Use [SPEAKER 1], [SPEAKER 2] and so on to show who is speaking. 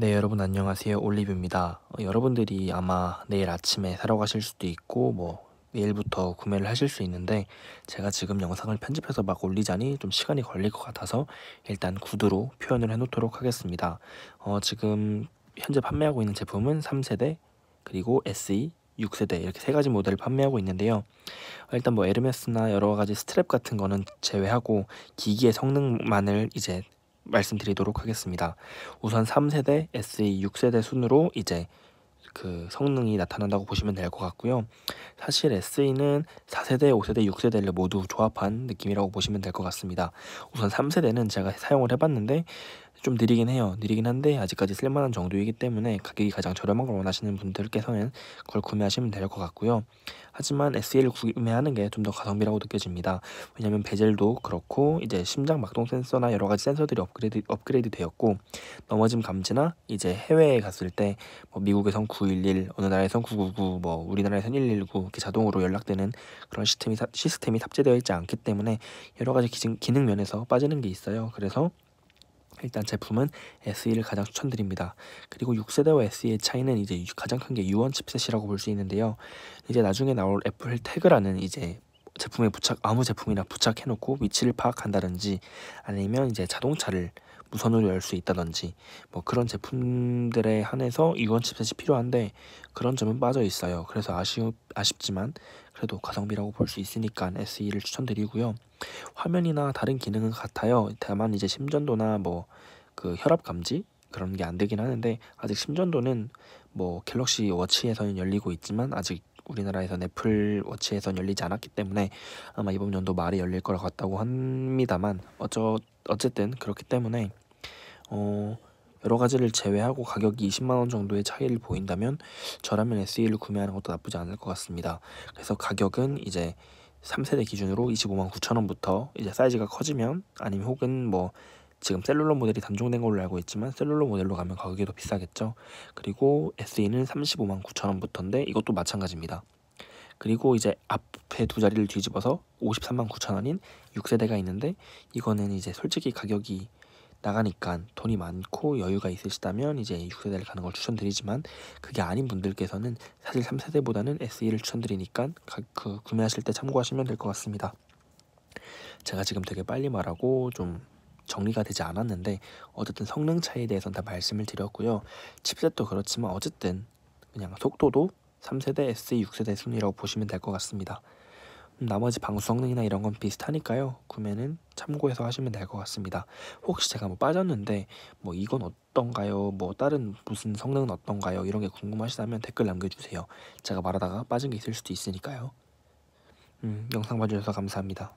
[SPEAKER 1] 네, 여러분 안녕하세요. 올리브입니다. 어, 여러분들이 아마 내일 아침에 사러 가실 수도 있고 뭐 내일부터 구매를 하실 수 있는데 제가 지금 영상을 편집해서 막 올리자니 좀 시간이 걸릴 것 같아서 일단 구두로 표현을 해놓도록 하겠습니다. 어, 지금 현재 판매하고 있는 제품은 3세대 그리고 SE 6세대 이렇게 세 가지 모델을 판매하고 있는데요. 어, 일단 뭐 에르메스나 여러 가지 스트랩 같은 거는 제외하고 기기의 성능만을 이제 말씀드리도록 하겠습니다. 우선 3세대, SE 6세대 순으로 이제 그 성능이 나타난다고 보시면 될 것 같고요. 사실 SE는 4세대, 5세대, 6세대를 모두 조합한 느낌이라고 보시면 될 것 같습니다. 우선 3세대는 제가 사용을 해봤는데 좀 느리긴 해요. 느리긴 한데 아직까지 쓸만한 정도이기 때문에 가격이 가장 저렴한 걸 원하시는 분들께서는 그걸 구매하시면 될 것 같고요. 하지만 SE를 구매하는 게 좀 더 가성비라고 느껴집니다. 왜냐면 베젤도 그렇고 이제 심장 막동 센서나 여러 가지 센서들이 업그레이드, 업그레이드 되었고 넘어짐 감지나 이제 해외에 갔을 때뭐 미국에선 911, 어느 나라에선 999, 뭐 우리나라에선 119 이렇게 자동으로 연락되는 그런 시스템이, 시스템이 탑재되어 있지 않기 때문에 여러 가지 기능, 기능 면에서 빠지는 게 있어요. 그래서 일단 제품은 SE를 가장 추천드립니다. 그리고 6세대와 SE의 차이는 이제 가장 큰 게 유원 칩셋이라고 볼 수 있는데요. 이제 나중에 나올 애플 태그라는 이제 제품에 부착 아무 제품이나 부착해놓고 위치를 파악한다든지 아니면 이제 자동차를 무선으로 열 수 있다든지 뭐 그런 제품들에 한해서 이원 칩셋이 필요한데 그런 점은 빠져 있어요. 그래서 아쉬, 아쉽지만 그래도 가성비라고 볼 수 있으니까 SE를 추천드리고요. 화면이나 다른 기능은 같아요. 다만 이제 심전도나 뭐 그 혈압 감지 그런 게 안 되긴 하는데 아직 심전도는 뭐 갤럭시 워치에서는 열리고 있지만 아직 우리나라에서 애플 워치에선 열리지 않았기 때문에 아마 이번 연도 말이 열릴 거라 같다고 합니다만 어쩌, 어쨌든 그렇기 때문에 어, 여러 가지를 제외하고 가격이 20만원 정도의 차이를 보인다면 저라면 SE를 구매하는 것도 나쁘지 않을 것 같습니다. 그래서 가격은 이제 3세대 기준으로 25만 9천원부터 이제 사이즈가 커지면 아니면 혹은 뭐 지금 셀룰러 모델이 단종된 걸로 알고 있지만 셀룰러 모델로 가면 가격이 더 비싸겠죠. 그리고 SE는 35만 9천원부터인데 이것도 마찬가지입니다. 그리고 이제 앞에 두 자리를 뒤집어서 53만 9천원인 6세대가 있는데 이거는 이제 솔직히 가격이 나가니까 돈이 많고 여유가 있으시다면 이제 6세대를 가는 걸 추천드리지만 그게 아닌 분들께서는 사실 3세대보다는 SE를 추천드리니까 그 구매하실 때 참고하시면 될 것 같습니다. 제가 지금 되게 빨리 말하고 좀 정리가 되지 않았는데 어쨌든 성능 차이에 대해서는 다 말씀을 드렸고요. 칩셋도 그렇지만 어쨌든 그냥 속도도 3세대 SE 6세대 순위라고 보시면 될 것 같습니다. 음, 나머지 방수 성능이나 이런 건 비슷하니까요. 구매는 참고해서 하시면 될 것 같습니다. 혹시 제가 뭐 빠졌는데 뭐 이건 어떤가요? 뭐 다른 무슨 성능은 어떤가요? 이런 게 궁금하시다면 댓글 남겨주세요. 제가 말하다가 빠진 게 있을 수도 있으니까요. 음, 영상 봐주셔서 감사합니다.